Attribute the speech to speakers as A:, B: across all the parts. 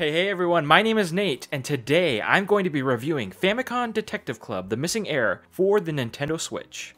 A: Hey, hey everyone, my name is Nate, and today I'm going to be reviewing Famicom Detective Club The Missing Heir for the Nintendo Switch.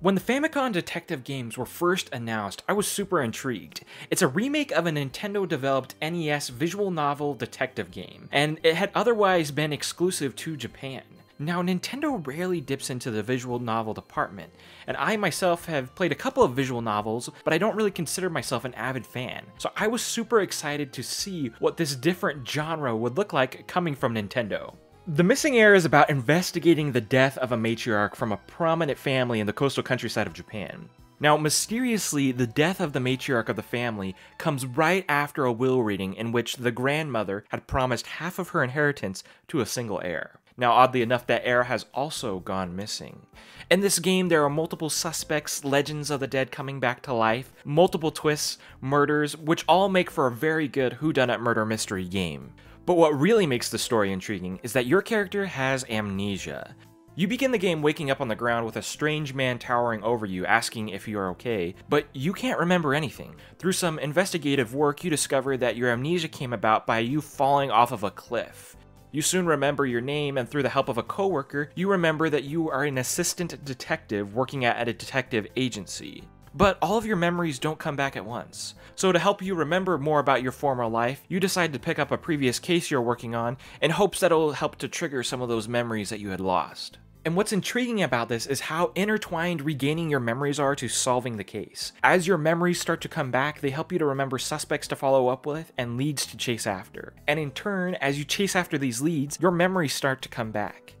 A: When the Famicom Detective games were first announced, I was super intrigued. It's a remake of a Nintendo developed NES visual novel detective game, and it had otherwise been exclusive to Japan. Now, Nintendo rarely dips into the visual novel department, and I myself have played a couple of visual novels, but I don't really consider myself an avid fan. So I was super excited to see what this different genre would look like coming from Nintendo. The Missing Air is about investigating the death of a matriarch from a prominent family in the coastal countryside of Japan. Now, mysteriously, the death of the matriarch of the family comes right after a will reading in which the grandmother had promised half of her inheritance to a single heir. Now, oddly enough, that heir has also gone missing. In this game, there are multiple suspects, legends of the dead coming back to life, multiple twists, murders, which all make for a very good whodunit murder mystery game. But what really makes the story intriguing is that your character has amnesia. You begin the game waking up on the ground with a strange man towering over you, asking if you're okay, but you can't remember anything. Through some investigative work, you discover that your amnesia came about by you falling off of a cliff. You soon remember your name, and through the help of a coworker, you remember that you are an assistant detective working at a detective agency. But all of your memories don't come back at once. So, to help you remember more about your former life, you decide to pick up a previous case you're working on in hopes that it'll help to trigger some of those memories that you had lost. And what's intriguing about this is how intertwined regaining your memories are to solving the case. As your memories start to come back, they help you to remember suspects to follow up with and leads to chase after. And in turn, as you chase after these leads, your memories start to come back.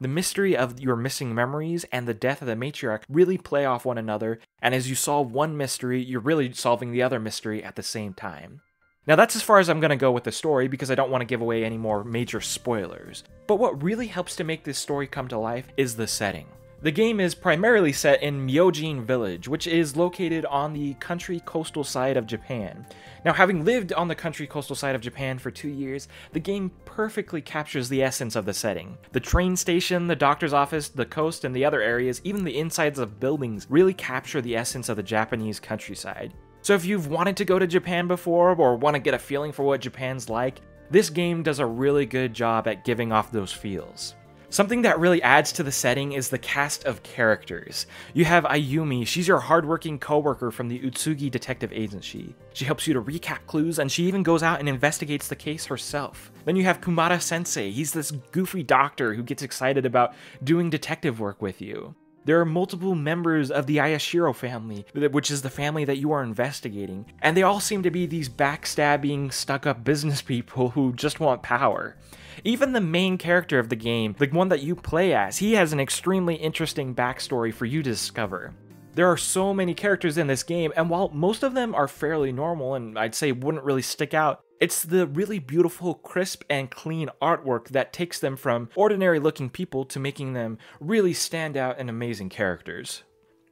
A: The mystery of your missing memories and the death of the matriarch really play off one another, and as you solve one mystery, you're really solving the other mystery at the same time. Now that's as far as I'm going to go with the story because I don't want to give away any more major spoilers. But what really helps to make this story come to life is the setting. The game is primarily set in Myojin Village, which is located on the country coastal side of Japan. Now, having lived on the country coastal side of Japan for two years, the game perfectly captures the essence of the setting. The train station, the doctor's office, the coast, and the other areas, even the insides of buildings, really capture the essence of the Japanese countryside. So if you've wanted to go to Japan before or want to get a feeling for what Japan's like, this game does a really good job at giving off those feels. Something that really adds to the setting is the cast of characters. You have Ayumi, she's your hardworking coworker from the Utsugi Detective Agency. She helps you to recap clues and she even goes out and investigates the case herself. Then you have Kumada Sensei, he's this goofy doctor who gets excited about doing detective work with you. There are multiple members of the Ayashiro family, which is the family that you are investigating, and they all seem to be these backstabbing, stuck up business people who just want power. Even the main character of the game, the one that you play as, he has an extremely interesting backstory for you to discover. There are so many characters in this game, and while most of them are fairly normal and I'd say wouldn't really stick out, it's the really beautiful, crisp, and clean artwork that takes them from ordinary looking people to making them really stand out and amazing characters.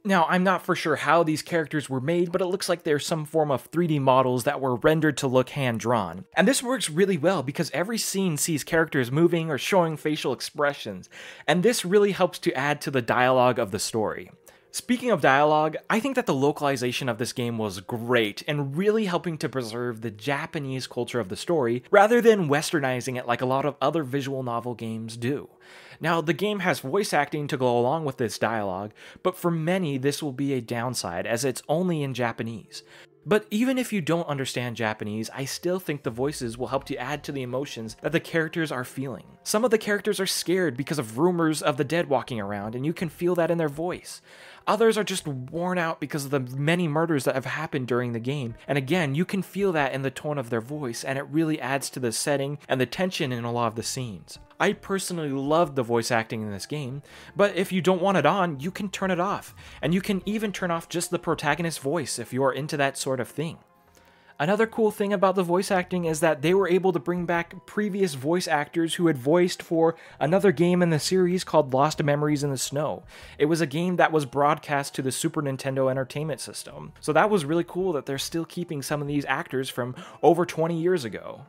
A: Now, I'm not for sure how these characters were made, but it looks like they're some form of 3D models that were rendered to look hand drawn. And this works really well because every scene sees characters moving or showing facial expressions, and this really helps to add to the dialogue of the story. Speaking of dialogue, I think that the localization of this game was great and really helping to preserve the Japanese culture of the story rather than westernizing it like a lot of other visual novel games do. Now, the game has voice acting to go along with this dialogue, but for many, this will be a downside as it's only in Japanese. But even if you don't understand Japanese, I still think the voices will help to add to the emotions that the characters are feeling. Some of the characters are scared because of rumors of the dead walking around, and you can feel that in their voice. Others are just worn out because of the many murders that have happened during the game, and again, you can feel that in the tone of their voice, and it really adds to the setting and the tension in a lot of the scenes. I personally love the voice acting in this game, but if you don't want it on, you can turn it off, and you can even turn off just the protagonist's voice if you're into that sort of thing. Another cool thing about the voice acting is that they were able to bring back previous voice actors who had voiced for another game in the series called Lost Memories in the Snow. It was a game that was broadcast to the Super Nintendo Entertainment System. So that was really cool that they're still keeping some of these actors from over 20 years ago.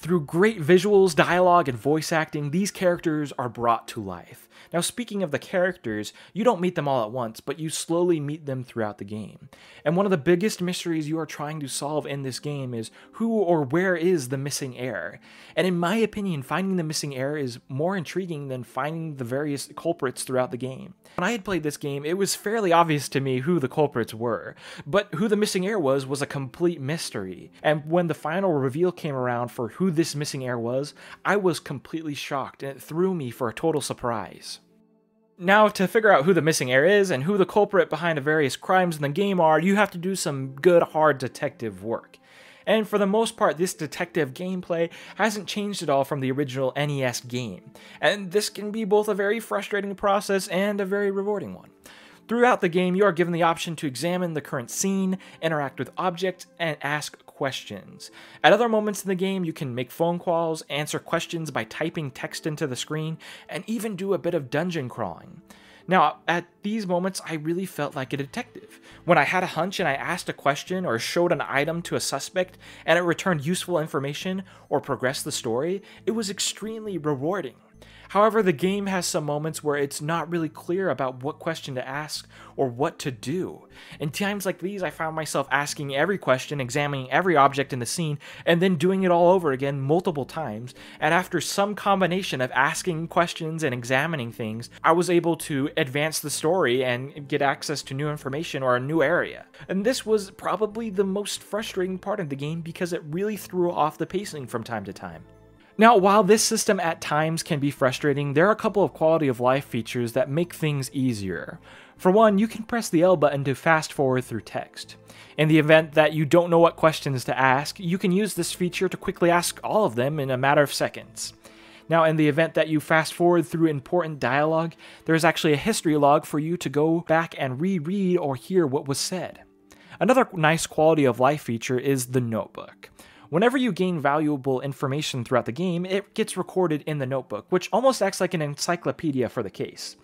A: Through great visuals, dialogue, and voice acting, these characters are brought to life. Now, speaking of the characters, you don't meet them all at once, but you slowly meet them throughout the game. And one of the biggest mysteries you are trying to solve in this game is who or where is the missing heir? And in my opinion, finding the missing heir is more intriguing than finding the various culprits throughout the game. When I had played this game, it was fairly obvious to me who the culprits were, but who the missing heir was was a complete mystery. And when the final reveal came around for who this missing heir was, I was completely shocked and it threw me for a total surprise. Now, to figure out who the missing heir is and who the culprit behind the various crimes in the game are, you have to do some good hard detective work. And for the most part, this detective gameplay hasn't changed at all from the original NES game, and this can be both a very frustrating process and a very rewarding one. Throughout the game, you are given the option to examine the current scene, interact with objects, and ask questions. At other moments in the game, you can make phone calls, answer questions by typing text into the screen, and even do a bit of dungeon crawling. Now, at these moments, I really felt like a detective. When I had a hunch and I asked a question or showed an item to a suspect and it returned useful information or progressed the story, it was extremely rewarding. However, the game has some moments where it's not really clear about what question to ask or what to do. In times like these, I found myself asking every question, examining every object in the scene, and then doing it all over again multiple times. And after some combination of asking questions and examining things, I was able to advance the story and get access to new information or a new area. And this was probably the most frustrating part of the game because it really threw off the pacing from time to time. Now, while this system at times can be frustrating, there are a couple of quality of life features that make things easier. For one, you can press the L button to fast forward through text. In the event that you don't know what questions to ask, you can use this feature to quickly ask all of them in a matter of seconds. Now, in the event that you fast forward through important dialogue, there is actually a history log for you to go back and reread or hear what was said. Another nice quality of life feature is the notebook. Whenever you gain valuable information throughout the game, it gets recorded in the notebook, which almost acts like an encyclopedia for the case.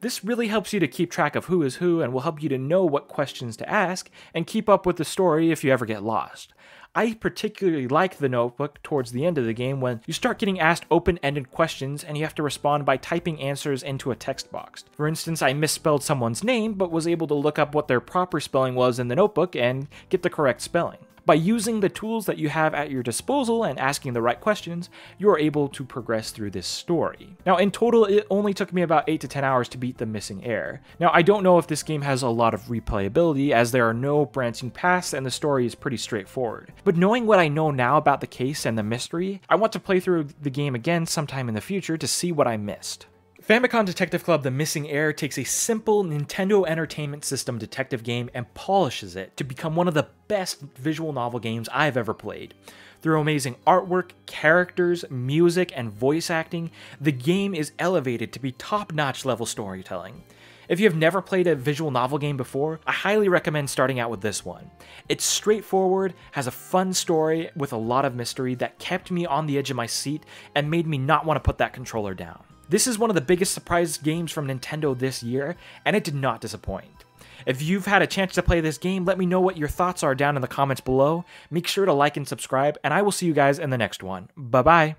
A: This really helps you to keep track of who is who and will help you to know what questions to ask and keep up with the story if you ever get lost. I particularly like the notebook towards the end of the game when you start getting asked open ended questions and you have to respond by typing answers into a text box. For instance, I misspelled someone's name but was able to look up what their proper spelling was in the notebook and get the correct spelling. By using the tools that you have at your disposal and asking the right questions, you are able to progress through this story. Now in total, it only took me about 8 to 10 hours to beat The Missing Heir. Now I don't know if this game has a lot of replayability as there are no branching paths and the story is pretty straightforward, but knowing what I know now about the case and the mystery, I want to play through the game again sometime in the future to see what I missed. Famicom Detective Club The Missing Heir takes a simple Nintendo Entertainment System detective game and polishes it to become one of the best visual novel games I've ever played. Through amazing artwork, characters, music, and voice acting, the game is elevated to be top notch level storytelling. If you have never played a visual novel game before, I highly recommend starting out with this one. It's straightforward, has a fun story with a lot of mystery that kept me on the edge of my seat and made me not want to put that controller down. This is one of the biggest surprise games from Nintendo this year, and it did not disappoint. If you've had a chance to play this game, let me know what your thoughts are down in the comments below. Make sure to like and subscribe, and I will see you guys in the next one. Bye bye.